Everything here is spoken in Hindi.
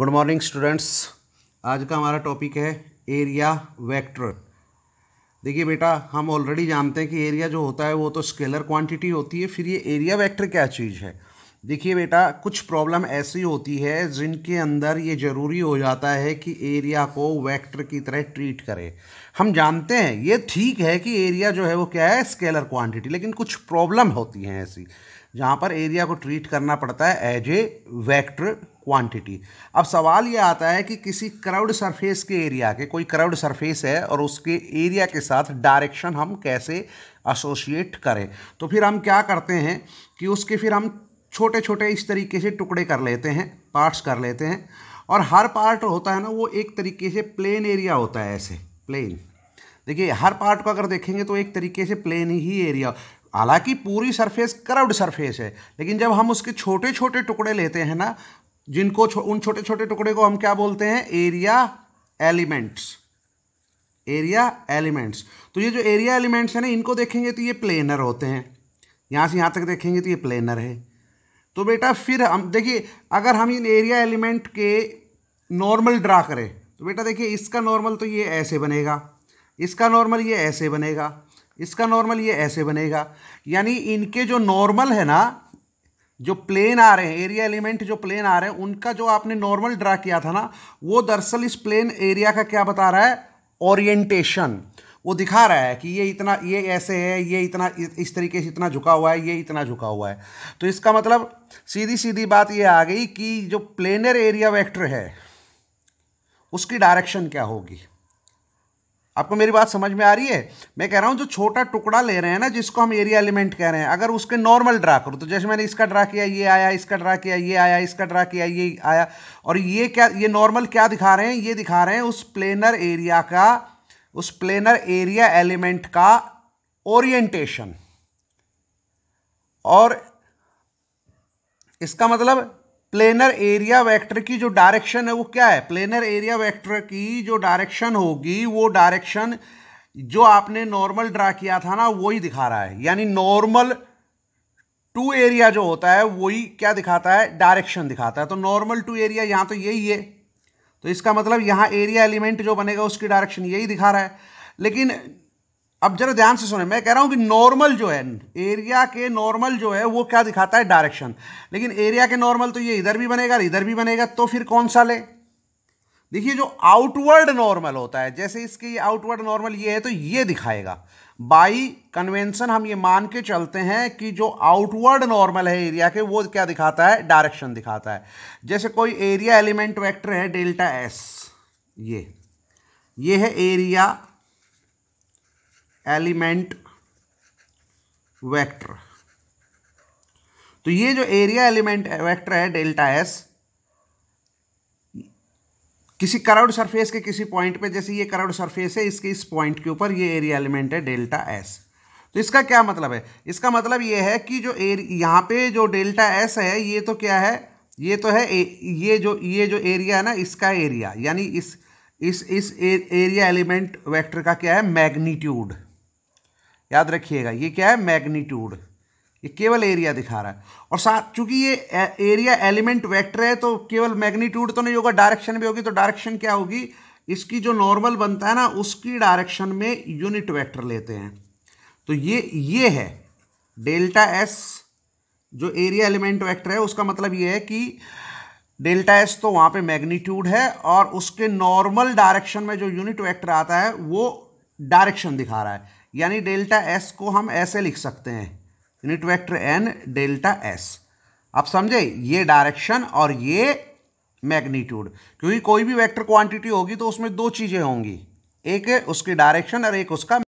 गुड मॉर्निंग स्टूडेंट्स आज का हमारा टॉपिक है एरिया वेक्टर देखिए बेटा हम ऑलरेडी जानते हैं कि एरिया जो होता है वो तो स्केलर क्वांटिटी होती है फिर ये एरिया वेक्टर क्या चीज़ है देखिए बेटा कुछ प्रॉब्लम ऐसी होती है जिनके अंदर ये ज़रूरी हो जाता है कि एरिया को वेक्टर की तरह ट्रीट करें हम जानते हैं ये ठीक है कि एरिया जो है वो क्या है स्केलर क्वांटिटी लेकिन कुछ प्रॉब्लम होती हैं ऐसी जहाँ पर एरिया को ट्रीट करना पड़ता है एज ए वैक्टर क्वांटिटी अब सवाल ये आता है कि किसी क्राउड सरफेस के एरिया के कोई क्राउड सरफेस है और उसके एरिया के साथ डायरेक्शन हम कैसे एसोशिएट करें तो फिर हम क्या करते हैं कि उसके फिर हम छोटे छोटे इस तरीके से टुकड़े कर लेते हैं पार्ट्स कर लेते हैं और हर पार्ट होता है ना वो एक तरीके से प्लेन एरिया होता है ऐसे प्लेन देखिए हर पार्ट को अगर देखेंगे तो एक तरीके से प्लेन ही एरिया हालांकि पूरी सरफेस क्राउड सरफेस है लेकिन जब हम उसके छोटे छोटे टुकड़े लेते हैं ना जिनको छो, उन छोटे छोटे टुकड़े को हम क्या बोलते हैं एरिया एलिमेंट्स एरिया एलिमेंट्स तो ये जो एरिया एलिमेंट्स हैं ना इनको देखेंगे तो ये प्लेनर होते हैं यहां से यहां तक देखेंगे तो ये प्लेनर है तो बेटा फिर हम देखिए अगर हम इन एरिया एलिमेंट के नॉर्मल ड्रा करें तो बेटा देखिए इसका नॉर्मल तो ये ऐसे बनेगा इसका नॉर्मल ये ऐसे बनेगा इसका नॉर्मल ये ऐसे बनेगा यानी इनके जो नॉर्मल है ना जो प्लेन आ रहे हैं एरिया एलिमेंट जो प्लेन आ रहे हैं उनका जो आपने नॉर्मल ड्रा किया था ना वो दरअसल इस प्लेन एरिया का क्या बता रहा है ओरिएंटेशन वो दिखा रहा है कि ये इतना ये ऐसे है ये इतना इस तरीके से इतना झुका हुआ है ये इतना झुका हुआ है तो इसका मतलब सीधी सीधी बात ये आ गई कि जो प्लेनर एरिया वेक्टर है उसकी डायरेक्शन क्या होगी आपको मेरी बात समझ में आ रही है मैं कह रहा हूँ जो छोटा टुकड़ा ले रहे हैं ना जिसको हम एरिया एलिमेंट कह रहे हैं अगर उसके नॉर्मल ड्रा करो तो जैसे मैंने इसका ड्रा किया ये आया इसका ड्रा किया ये आया इसका ड्रा किया ये आया और ये क्या ये नॉर्मल क्या दिखा रहे हैं ये दिखा रहे हैं उस प्लेनर एरिया का उस प्लेनर एरिया एलिमेंट का ओरिएंटेशन और इसका मतलब प्लेनर एरिया वेक्टर की जो डायरेक्शन है वो क्या है प्लेनर एरिया वेक्टर की जो डायरेक्शन होगी वो डायरेक्शन जो आपने नॉर्मल ड्रा किया था ना वही दिखा रहा है यानी नॉर्मल टू एरिया जो होता है वही क्या दिखाता है डायरेक्शन दिखाता है तो नॉर्मल टू एरिया यहाँ तो यही है तो इसका मतलब यहाँ एरिया एलिमेंट जो बनेगा उसकी डायरेक्शन यही दिखा रहा है लेकिन अब जरा ध्यान से सुने मैं कह रहा हूं कि नॉर्मल जो है एरिया के नॉर्मल जो है वो क्या दिखाता है डायरेक्शन लेकिन एरिया के नॉर्मल तो ये इधर भी बनेगा इधर भी बनेगा तो फिर कौन सा ले देखिए जो आउटवर्ड नॉर्मल होता है जैसे इसके ये आउटवर्ड नॉर्मल ये है तो ये दिखाएगा बाई कन्वेंशन हम ये मान के चलते हैं कि जो आउटवर्ड नॉर्मल है एरिया के वो क्या दिखाता है डायरेक्शन दिखाता है जैसे कोई एरिया एलिमेंट वेक्टर है डेल्टा एस ये ये है एरिया एलिमेंट वेक्टर तो ये जो एरिया एलिमेंट वेक्टर है डेल्टा एस किसी कराउड सरफेस के किसी पॉइंट पे जैसे ये कराउड सरफेस है इसके इस पॉइंट के ऊपर ये एरिया एलिमेंट है डेल्टा एस तो इसका क्या मतलब है इसका मतलब ये है कि जो एर यहाँ पे जो डेल्टा एस है ये तो क्या है ये तो है ए, ये जो ये जो एरिया है ना इसका एरिया यानी इस इस इस ए, एरिया एलिमेंट वेक्टर का क्या है मैग्नीट्यूड याद रखिएगा ये क्या है मैग्नीट्यूड ये केवल एरिया दिखा रहा है और साथ चूंकि ये एरिया एलिमेंट वेक्टर है तो केवल मैग्नीट्यूड तो नहीं होगा डायरेक्शन भी होगी तो डायरेक्शन क्या होगी इसकी जो नॉर्मल बनता है ना उसकी डायरेक्शन में यूनिट वेक्टर लेते हैं तो ये ये है डेल्टा एस जो एरिया एलिमेंट वेक्टर है उसका मतलब ये है कि डेल्टा एस तो वहाँ पे मैग्नीट्यूड है और उसके नॉर्मल डायरेक्शन में जो यूनिट वेक्टर आता है वो डायरेक्शन दिखा रहा है यानी डेल्टा एस को हम ऐसे लिख सकते हैं unit vector N delta S आप समझे ये डायरेक्शन और ये मैग्नीट्यूड क्योंकि कोई भी वेक्टर क्वांटिटी होगी तो उसमें दो चीज़ें होंगी एक उसकी डायरेक्शन और एक उसका